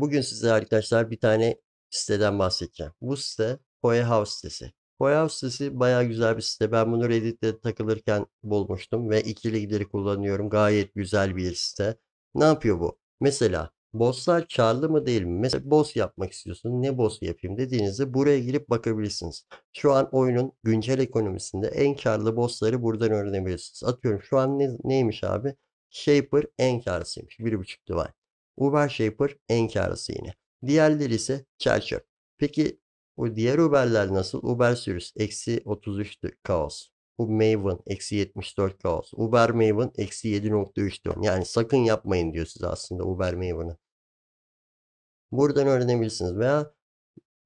bugün size arkadaşlar bir tane siteden bahsedeceğim. Bu site Koya House sitesi. Koya House sitesi baya güzel bir site. Ben bunu Reddit'te takılırken bulmuştum ve ikili gideri kullanıyorum. Gayet güzel bir site. Ne yapıyor bu? Mesela bosslar karlı mı değil mi? Mesela boss yapmak istiyorsun. Ne boss yapayım dediğinizde buraya girip bakabilirsiniz. Şu an oyunun güncel ekonomisinde en karlı bossları buradan öğrenebilirsiniz. Atıyorum şu an ne, neymiş abi? Shaper en karlısıymış. 1.5 divine. Uber Shaper en karlısı yine. Diğerleri ise Karcher. Peki o diğer Uber'ler nasıl? Uber Sirius eksi 33'tü kaos. Bu Maven eksi 74 kaos. Uber Maven eksi 7.3 diyorum. Yani sakın yapmayın diyor size aslında Uber Maven'ı. Buradan öğrenebilirsiniz veya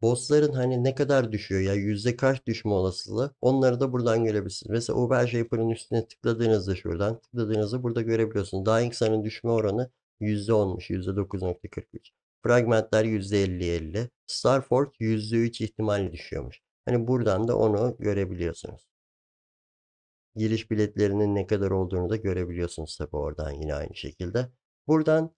bossların hani ne kadar düşüyor ya yüzde kaç düşme olasılığı onları da buradan görebilirsiniz. Mesela Uber Shaper'ın üstüne tıkladığınızda şuradan tıkladığınızda burada görebiliyorsunuz. Dying Sun'ın düşme oranı yüzde olmuş %9.43. Fragmentler %50-50. Starford yüzde %3 ihtimalle düşüyormuş. Hani buradan da onu görebiliyorsunuz. Giriş biletlerinin ne kadar olduğunu da görebiliyorsunuz tabi oradan yine aynı şekilde. Buradan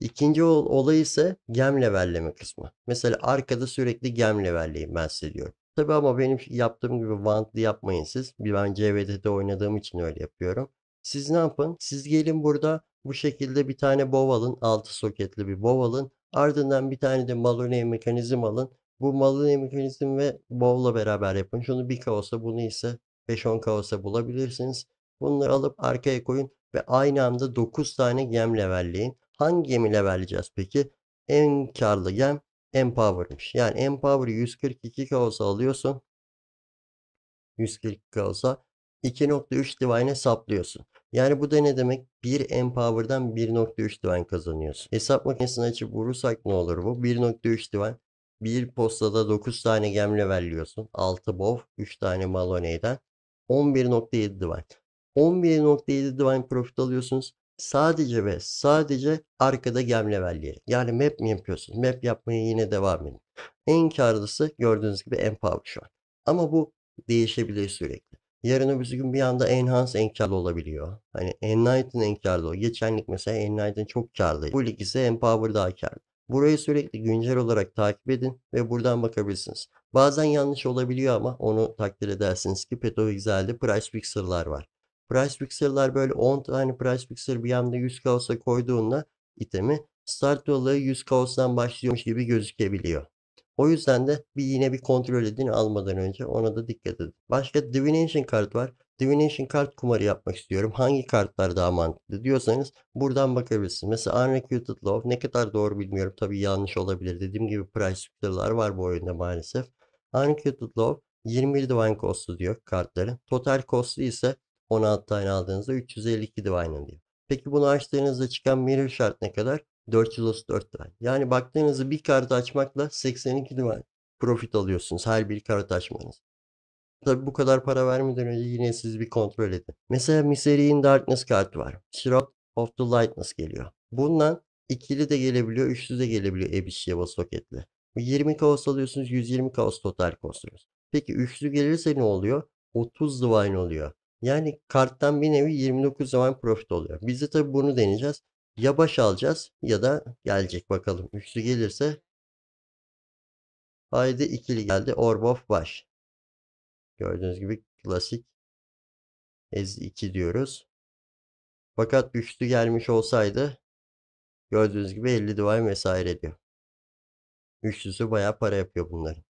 ikinci ol olay ise gem levelleme kısmı. Mesela arkada sürekli gem levelleyin ben size diyorum. Tabi ama benim yaptığım gibi vantlı yapmayın siz. Ben CVD'de oynadığım için öyle yapıyorum. Siz ne yapın? Siz gelin burada bu şekilde bir tane bov alın. 6 soketli bir bov alın. Ardından bir tane de maloney mekanizm alın. Bu maloney mekanizm ve bovla beraber yapın. Şunu bir kaosa bunu ise 5-10 kaosa bulabilirsiniz. Bunları alıp arkaya koyun ve aynı anda 9 tane gem levelleyin. Hangi gemi levelleyeceğiz peki? En karlı gem Empower'mış. Yani Empower 142 kaosa alıyorsun. 142 kaosa 2.3 divine saplıyorsun. Yani bu da ne demek? 1 Empower'dan 1.3 divan kazanıyorsun. Hesap makinesini açıp vurursak ne olur bu? 1.3 divan. Bir postada 9 tane gemle verliyorsun. 6 bov, 3 tane maloneyden. 11.7 divan. 11.7 divan profit alıyorsunuz. Sadece ve sadece arkada gem levelleri. Yani map mi yapıyorsunuz? Map yapmaya yine devam edin. En karlısı gördüğünüz gibi Empower şu an. Ama bu değişebilir sürekli. Yarın öbür gün bir anda Enhance en karlı olabiliyor. Hani Enlighten en karlı o. Geçen mesela Enlighten çok karlı. Bu lig ise Empower daha karlı. Burayı sürekli güncel olarak takip edin ve buradan bakabilirsiniz. Bazen yanlış olabiliyor ama onu takdir edersiniz ki Petrovixel'de price fixer'lar var. Price fixer'lar böyle 10 tane price fixer bir anda 100 kaosa koyduğunda itemi start dolayı 100 kaosdan başlıyormuş gibi gözükebiliyor. O yüzden de bir yine bir kontrol edin almadan önce ona da dikkat edin. Başka divination kart var. Divination kart kumarı yapmak istiyorum. Hangi kartlar daha mantıklı diyorsanız buradan bakabilirsiniz. Mesela Unrequited Love ne kadar doğru bilmiyorum. tabi yanlış olabilir. Dediğim gibi price filter'lar var bu oyunda maalesef. Unrequited Love 20 divine cost'u diyor kartların. Total cost'u ise 16 tane aldığınızda 352 divine diyor. Peki bunu açtığınızda çıkan mirror şart ne kadar? 434 lira. Yani baktığınızda bir kart açmakla 82 lira profit alıyorsunuz her bir kart açmanız. Tabi bu kadar para vermeden önce yine siz bir kontrol edin. Mesela Misery'in Darkness kartı var. Shroud of the Lightness geliyor. Bundan ikili de gelebiliyor, üçlü de gelebiliyor Abyss Yava soketle. 20 kaos alıyorsunuz, 120 kaos total kostuyorsunuz. Peki üçlü gelirse ne oluyor? 30 divine oluyor. Yani karttan bir nevi 29 zaman profit oluyor. Biz de tabi bunu deneyeceğiz. Ya baş alacağız ya da gelecek bakalım. Üçlü gelirse haydi ikili geldi. Orbof baş. Gördüğünüz gibi klasik ez 2 diyoruz. Fakat üçlü gelmiş olsaydı gördüğünüz gibi 50 duvar vesaire diyor. Üçlüsü bayağı para yapıyor bunların.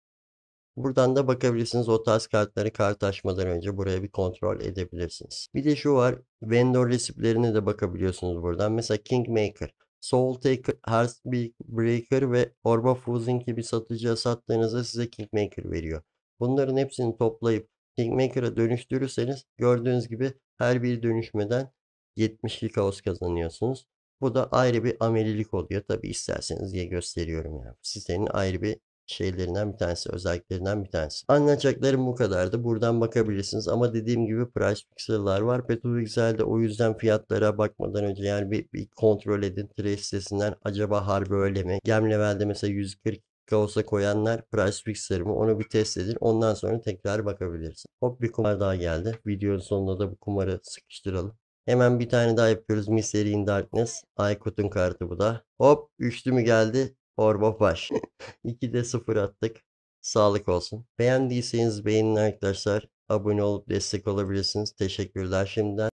Buradan da bakabilirsiniz o tarz kartları kart açmadan önce buraya bir kontrol edebilirsiniz. Bir de şu var vendor resiplerine de bakabiliyorsunuz buradan. Mesela Kingmaker, Soul Taker, Heartbeat Breaker ve Orba Fusing gibi satıcıya sattığınızda size Kingmaker veriyor. Bunların hepsini toplayıp Kingmaker'a dönüştürürseniz gördüğünüz gibi her bir dönüşmeden 70'lik kaos kazanıyorsunuz. Bu da ayrı bir amelilik oluyor. Tabi isterseniz diye gösteriyorum yani. Sitenin ayrı bir şeylerinden bir tanesi, özelliklerinden bir tanesi. Anlatacaklarım bu kadardı. Buradan bakabilirsiniz ama dediğim gibi price fixer'lar var. Petrovixel'de o yüzden fiyatlara bakmadan önce yani bir, bir kontrol edin. Trade sitesinden acaba harbi öyle mi? Gem levelde mesela 140 kaosa koyanlar price fixer mi onu bir test edin. Ondan sonra tekrar bakabilirsin. Hop bir kumar daha geldi. Videonun sonunda da bu kumarı sıkıştıralım. Hemen bir tane daha yapıyoruz. Mystery in Darkness. Aykut'un kartı bu da. Hop üçlü mü geldi? Orba baş. 2'de 0 attık. Sağlık olsun. Beğendiyseniz beğenin arkadaşlar. Abone olup destek olabilirsiniz. Teşekkürler şimdiden.